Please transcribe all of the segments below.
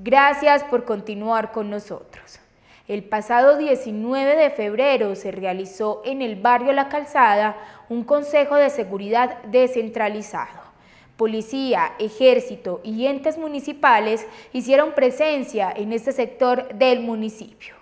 Gracias por continuar con nosotros. El pasado 19 de febrero se realizó en el barrio La Calzada un Consejo de Seguridad descentralizado. Policía, ejército y entes municipales hicieron presencia en este sector del municipio.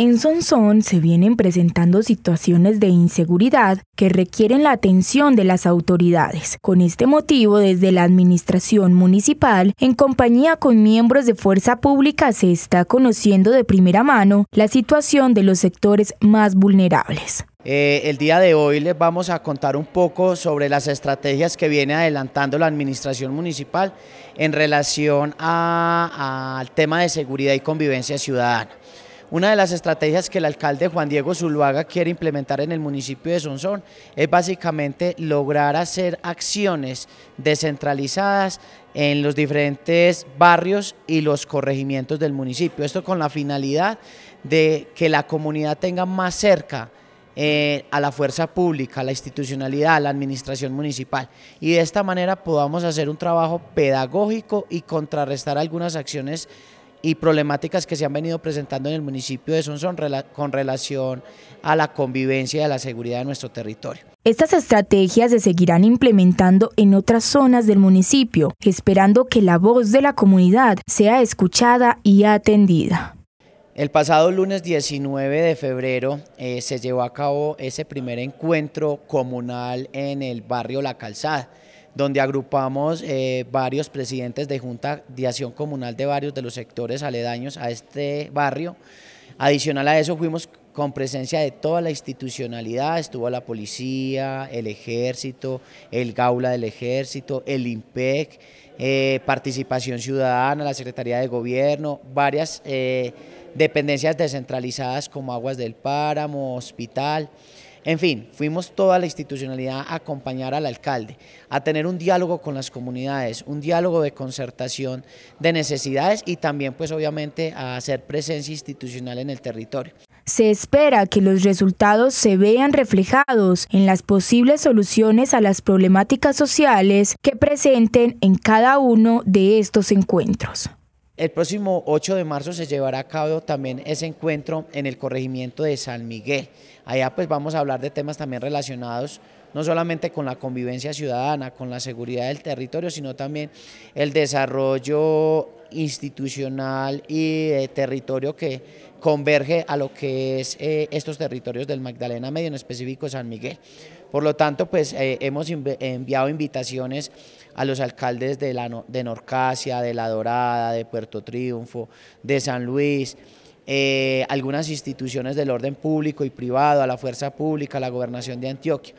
En Sonsón se vienen presentando situaciones de inseguridad que requieren la atención de las autoridades. Con este motivo, desde la administración municipal, en compañía con miembros de fuerza pública, se está conociendo de primera mano la situación de los sectores más vulnerables. Eh, el día de hoy les vamos a contar un poco sobre las estrategias que viene adelantando la administración municipal en relación al tema de seguridad y convivencia ciudadana. Una de las estrategias que el alcalde Juan Diego Zuluaga quiere implementar en el municipio de Sonsón es básicamente lograr hacer acciones descentralizadas en los diferentes barrios y los corregimientos del municipio. Esto con la finalidad de que la comunidad tenga más cerca eh, a la fuerza pública, a la institucionalidad, a la administración municipal. Y de esta manera podamos hacer un trabajo pedagógico y contrarrestar algunas acciones y problemáticas que se han venido presentando en el municipio de Sonson con relación a la convivencia y a la seguridad de nuestro territorio. Estas estrategias se seguirán implementando en otras zonas del municipio, esperando que la voz de la comunidad sea escuchada y atendida. El pasado lunes 19 de febrero eh, se llevó a cabo ese primer encuentro comunal en el barrio La Calzada donde agrupamos eh, varios presidentes de Junta de Acción Comunal de varios de los sectores aledaños a este barrio. Adicional a eso fuimos con presencia de toda la institucionalidad, estuvo la policía, el ejército, el gaula del ejército, el IMPEC, eh, participación ciudadana, la Secretaría de Gobierno, varias eh, dependencias descentralizadas como Aguas del Páramo, Hospital. En fin, fuimos toda la institucionalidad a acompañar al alcalde, a tener un diálogo con las comunidades, un diálogo de concertación de necesidades y también pues obviamente a hacer presencia institucional en el territorio. Se espera que los resultados se vean reflejados en las posibles soluciones a las problemáticas sociales que presenten en cada uno de estos encuentros. El próximo 8 de marzo se llevará a cabo también ese encuentro en el corregimiento de San Miguel. Allá pues vamos a hablar de temas también relacionados no solamente con la convivencia ciudadana, con la seguridad del territorio, sino también el desarrollo institucional y territorio que converge a lo que es eh, estos territorios del Magdalena Medio, en específico San Miguel. Por lo tanto, pues eh, hemos enviado invitaciones a los alcaldes de, la de Norcasia, de La Dorada, de Puerto Triunfo, de San Luis, eh, algunas instituciones del orden público y privado, a la fuerza pública, a la gobernación de Antioquia.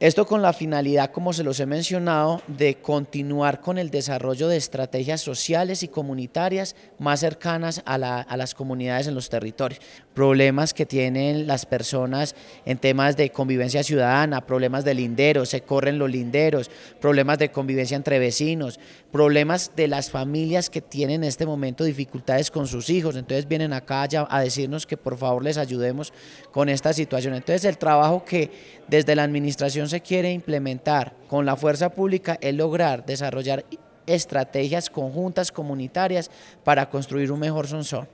Esto con la finalidad, como se los he mencionado, de continuar con el desarrollo de estrategias sociales y comunitarias más cercanas a, las comunidades en los territorios. Problemas que tienen las personas en temas de convivencia ciudadana, problemas de linderos, se corren los linderos, problemas de convivencia entre vecinos, problemas de las familias que tienen en este momento dificultades con sus hijos. Entonces vienen acá ya a decirnos que por favor les ayudemos con esta situación. Entonces el trabajo que desde la administración se quiere implementar con la fuerza pública es lograr desarrollar estrategias conjuntas comunitarias para construir un mejor Sonsón.